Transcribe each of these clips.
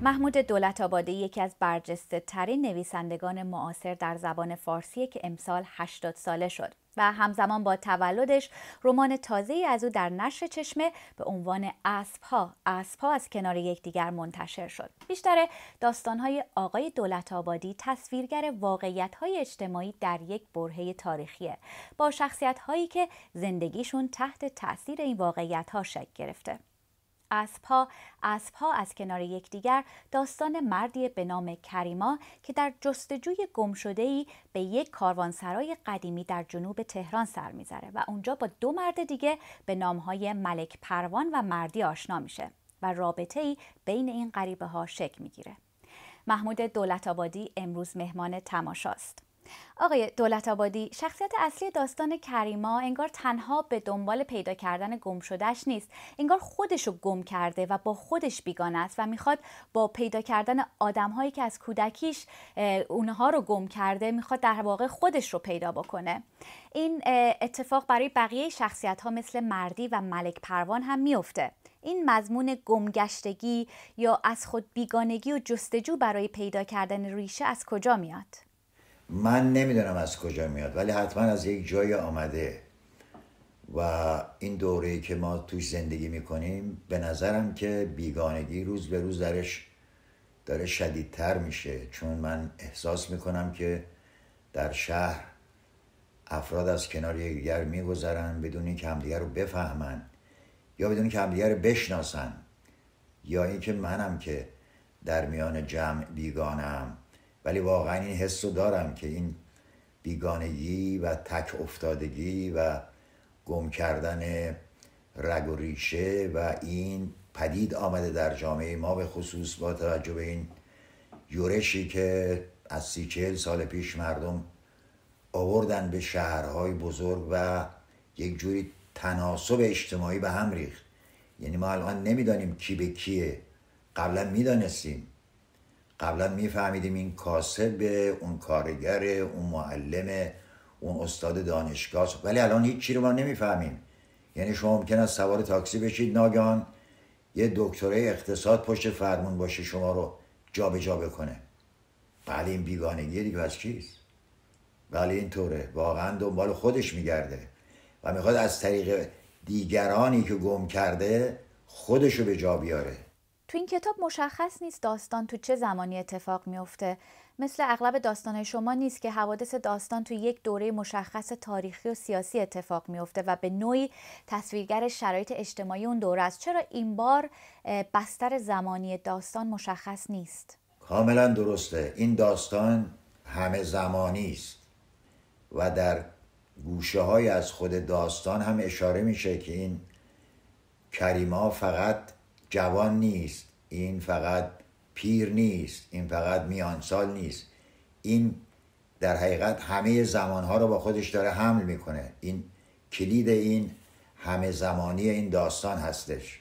محمود دولت آبادی یکی از برجسته ترین نویسندگان معاصر در زبان فارسی که امسال 80 ساله شد و همزمان با تولدش رمان تازه از او در نشر چشمه به عنوان اسب ها اسب ها از کنار یکدیگر منتشر شد بیشتر داستان های آقای دولت آبادی تصویرگر واقعیت های اجتماعی در یک برهه تاریخیه با شخصیت هایی که زندگیشون تحت تاثیر این واقعیت ها شکل گرفته اسبها اسبها از کنار یکدیگر داستان مردی به نام کریما که در جستجوی گم ای به یک کاروانسرای قدیمی در جنوب تهران سر میزنه و اونجا با دو مرد دیگه به نامهای ملک پروان و مردی آشنا میشه و رابطه ای بین این غریبه ها شکل میگیره محمود دولت آبادی امروز مهمان تماشاست آقای دولت آبادی شخصیت اصلی داستان کریما انگار تنها به دنبال پیدا کردن گم شدهش نیست انگار خودش رو گم کرده و با خودش بیگانه است و میخواد با پیدا کردن آدمهایی که از کودکیش اونها رو گم کرده میخواد در واقع خودش رو پیدا بکنه این اتفاق برای بقیه شخصیت ها مثل مردی و ملک پروان هم میفته این مضمون گمگشتگی یا از خود بیگانگی و جستجو برای پیدا کردن ریشه از کجا میاد من نمیدونم از کجا میاد ولی حتما از یک جای آمده و این دوره که ما توش زندگی میکنیم به نظرم که بیگانگی روز به روز درش داره شدیدتر میشه چون من احساس میکنم که در شهر افراد از کنار یکدیگر میگذرن بدون اینکه همدیگر رو بفهمن یا بدون اینکه همدیگر رو بشناسن یا اینکه منم که در میان جمع بیگانم ولی واقعا این حس رو دارم که این بیگانگی و تک افتادگی و گم کردن رگ و ریشه و این پدید آمده در جامعه ما به خصوص با توجه به این یورشی که از سی چهل سال پیش مردم آوردن به شهرهای بزرگ و یک جوری تناسب اجتماعی به هم ریخت یعنی ما الان نمیدانیم کی به کیه قبلا میدانستیم قبلا میفهمیدیم این کاسب اون کارگر اون معلم اون استاد دانشگاه ولی الان هیچ رو ما نمیفهمیم یعنی شما ممکن است سوار تاکسی بشید ناگهان یه دکتره اقتصاد پشت فرمون باشه شما رو جابجا جا بکنه بله این بیگانگی دیگه از چیست بله اینطوره واقعا دنبال خودش میگرده و میخواد از طریق دیگرانی که گم کرده خودشو به جا بیاره تو این کتاب مشخص نیست داستان تو چه زمانی اتفاق میافته مثل اغلب داستانهای شما نیست که حوادث داستان تو یک دوره مشخص تاریخی و سیاسی اتفاق میافته و به نوعی تصویرگر شرایط اجتماعی اون دوره است چرا این بار بستر زمانی داستان مشخص نیست کاملا درسته این داستان همه زمانی است و در گوشه های از خود داستان هم اشاره میشه که این کریما فقط جوان نیست این فقط پیر نیست این فقط میانسال نیست این در حقیقت همه زمانها رو با خودش داره حمل میکنه این کلید این همه زمانی این داستان هستش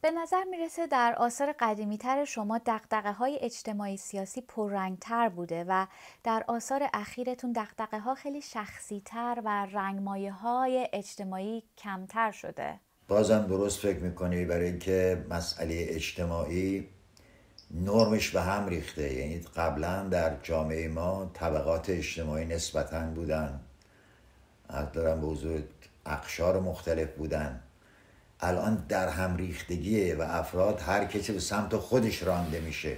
به نظر میرسه در آثار قدیمی تر شما دقدقه های اجتماعی سیاسی پررنگ تر بوده و در آثار اخیرتون دقدقه ها خیلی شخصی تر و رنگمایه های اجتماعی کمتر شده بازم درست فکر میکنی برای اینکه مسئله اجتماعی نرمش به هم ریخته یعنی قبلا در جامعه ما طبقات اجتماعی نسبتا بودن از دارم به حضور اقشار مختلف بودن الان در هم ریختگیه و افراد هر کسی به سمت خودش رانده میشه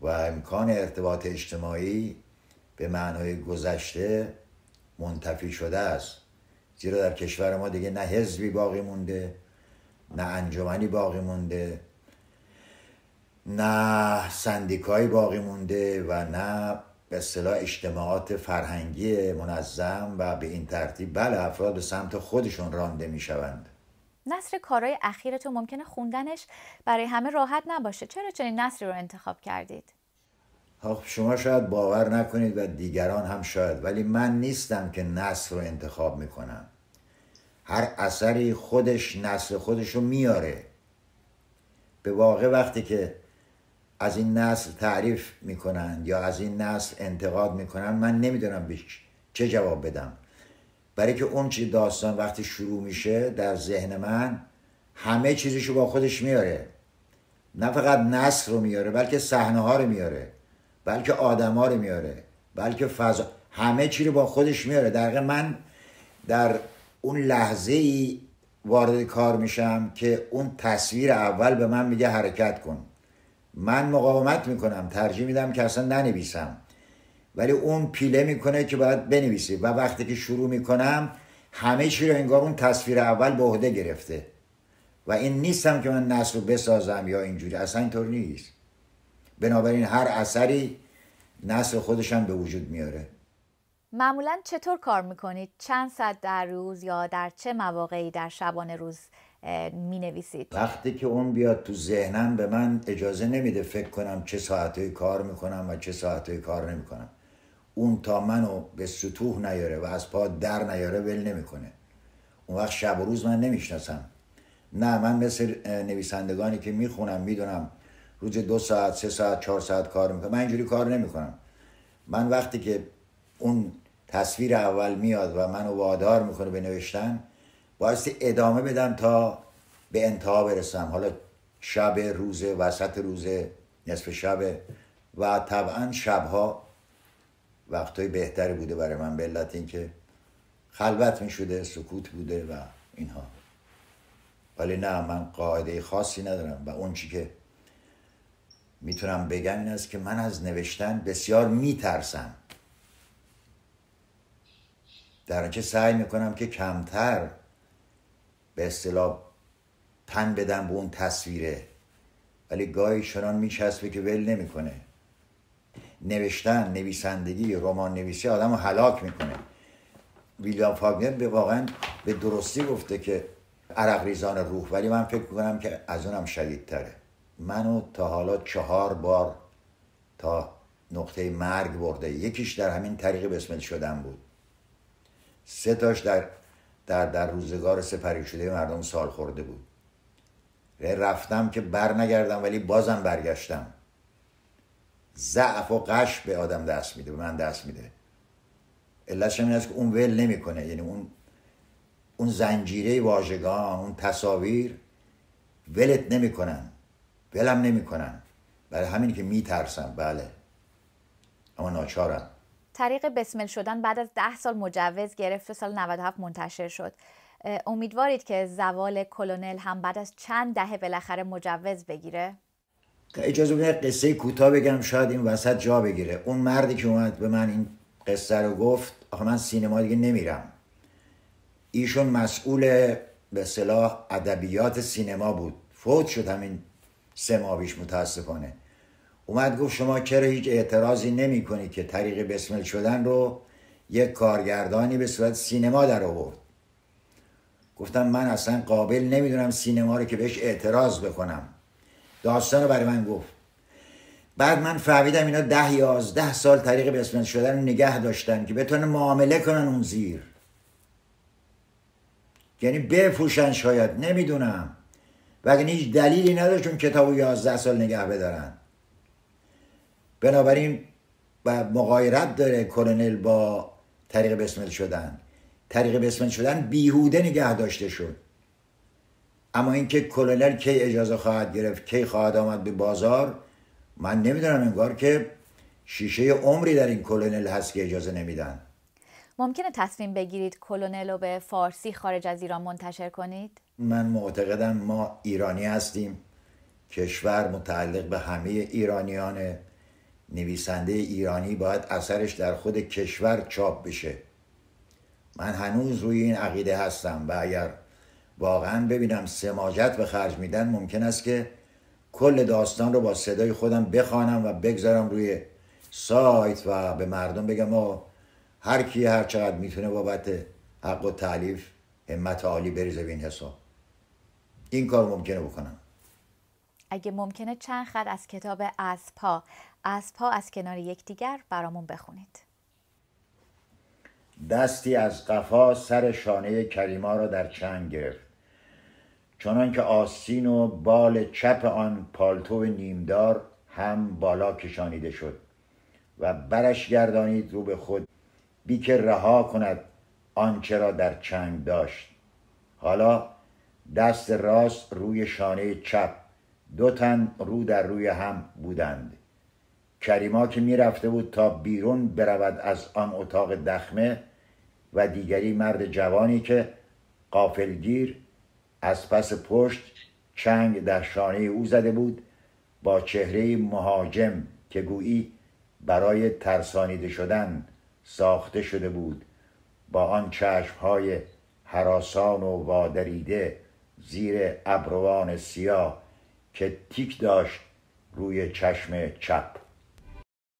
و امکان ارتباط اجتماعی به معنای گذشته منتفی شده است زیرا در کشور ما دیگه نه حزبی باقی مونده نه انجمنی باقی مونده نه سندیکایی باقی مونده و نه به اصطلاح اجتماعات فرهنگی منظم و به این ترتیب بله افراد به سمت خودشون رانده میشوند نصر کارهای اخیرتون ممکنه خوندنش برای همه راحت نباشه چرا چنین نصری رو انتخاب کردید خب شما شاید باور نکنید و دیگران هم شاید ولی من نیستم که نسل رو انتخاب میکنم هر اثری خودش نسل خودش رو میاره به واقع وقتی که از این نسل تعریف میکنند یا از این نسل انتقاد میکنن من نمیدونم به چه جواب بدم برای که اون چی داستان وقتی شروع میشه در ذهن من همه چیزش رو با خودش میاره نه فقط نسل رو میاره بلکه صحنه ها رو میاره بلکه آدما رو میاره بلکه فضا همه چی رو با خودش میاره در من در اون لحظه ای وارد کار میشم که اون تصویر اول به من میگه حرکت کن من مقاومت میکنم ترجیح میدم که اصلا ننویسم ولی اون پیله میکنه که باید بنویسی و وقتی که شروع میکنم همه چی رو انگار اون تصویر اول به عهده گرفته و این نیستم که من نسل بسازم یا اینجوری اصلا اینطور نیست بنابراین هر اثری نسل هم به وجود میاره معمولا چطور کار میکنید؟ چند ساعت در روز یا در چه مواقعی در شبانه روز می نویسید؟ وقتی که اون بیاد تو ذهنم به من اجازه نمیده فکر کنم چه ساعتهایی کار میکنم و چه ساعتهایی کار نمیکنم اون تا منو به سطوح نیاره و از پا در نیاره ول نمیکنه اون وقت شب و روز من نمیشناسم نه من مثل نویسندگانی که میخونم میدونم روز دو ساعت سه ساعت چهار ساعت کار میکنم من اینجوری کار نمیکنم من وقتی که اون تصویر اول میاد و منو وادار میکنه به نوشتن باعث ادامه بدم تا به انتها برسم حالا شب روز وسط روز نصف شب و طبعا شبها وقتای بهتری بوده برای من به علت اینکه خلوت می شده سکوت بوده و اینها ولی نه من قاعده خاصی ندارم و اون که میتونم بگم این است که من از نوشتن بسیار میترسم در که سعی میکنم که کمتر به اصطلاح تن بدم به اون تصویره ولی گاهی چنان میچسبه که ول نمیکنه نوشتن نویسندگی رمان نویسی آدم رو هلاک میکنه ویلیام فاگنر به واقعا به درستی گفته که عرق ریزان روح ولی من فکر میکنم که از اونم شدیدتره منو تا حالا چهار بار تا نقطه مرگ برده یکیش در همین طریق بسمل شدن بود سه تاش در در, در روزگار سپری شده مردم سال خورده بود رفتم که بر نگردم ولی بازم برگشتم ضعف و قش به آدم دست میده به من دست میده علتش این است که اون ول نمیکنه یعنی اون اون زنجیره واژگان اون تصاویر ولت نمیکنن ولم نمیکنن برای همین که میترسم بله اما ناچارم طریق بسمل شدن بعد از ده سال مجوز گرفت و سال 97 منتشر شد امیدوارید که زوال کلونل هم بعد از چند دهه بالاخره مجوز بگیره خب، اجازه بدید قصه کوتاه بگم شاید این وسط جا بگیره اون مردی که اومد به من این قصه رو گفت آخه من سینما دیگه نمیرم ایشون مسئول به صلاح ادبیات سینما بود فوت شد همین سه ماه متاسفانه اومد گفت شما چرا هیچ اعتراضی نمی کنی که طریق بسمل شدن رو یک کارگردانی به صورت سینما در آورد گفتم من اصلا قابل نمیدونم سینما رو که بهش اعتراض بکنم داستان رو برای من گفت بعد من فهمیدم اینا ده یازده سال طریق بسمل شدن رو نگه داشتن که بتونه معامله کنن اون زیر یعنی بفوشن شاید نمیدونم اگه هیچ دلیلی نداشت چون کتاب 11 سال نگه بدارن بنابراین و مقایرت داره کلونل با طریق بسمل شدن طریق بسمل شدن بیهوده نگه داشته شد اما اینکه کلونل کی اجازه خواهد گرفت کی خواهد آمد به بازار من نمیدونم انگار که شیشه عمری در این کلونل هست که اجازه نمیدن ممکنه تصمیم بگیرید کلونل رو به فارسی خارج از ایران منتشر کنید؟ من معتقدم ما ایرانی هستیم کشور متعلق به همه ایرانیانه نویسنده ایرانی باید اثرش در خود کشور چاپ بشه من هنوز روی این عقیده هستم و اگر واقعا ببینم سماجت به خرج میدن ممکن است که کل داستان رو با صدای خودم بخوانم و بگذارم روی سایت و به مردم بگم ما هر کی هر چقدر میتونه بابت حق و تعلیف همت عالی بریزه به این حساب این کار ممکنه بکنم اگه ممکنه چند خط از کتاب از پا، از کنار یکدیگر برامون بخونید دستی از قفا سر شانه کریما را در چنگ گرفت چنان که آسین و بال چپ آن پالتو نیمدار هم بالا کشانیده شد و برش گردانید رو به خود بی که رها کند آنچه را در چنگ داشت حالا دست راست روی شانه چپ دو تن رو در روی هم بودند کریما که رفته بود تا بیرون برود از آن اتاق دخمه و دیگری مرد جوانی که قافلگیر از پس پشت چنگ در شانه او زده بود با چهره مهاجم که گویی برای ترسانیده شدن ساخته شده بود با آن چشمهای حراسان و وادریده زیر ابروان سیاه که تیک داشت روی چشم چپ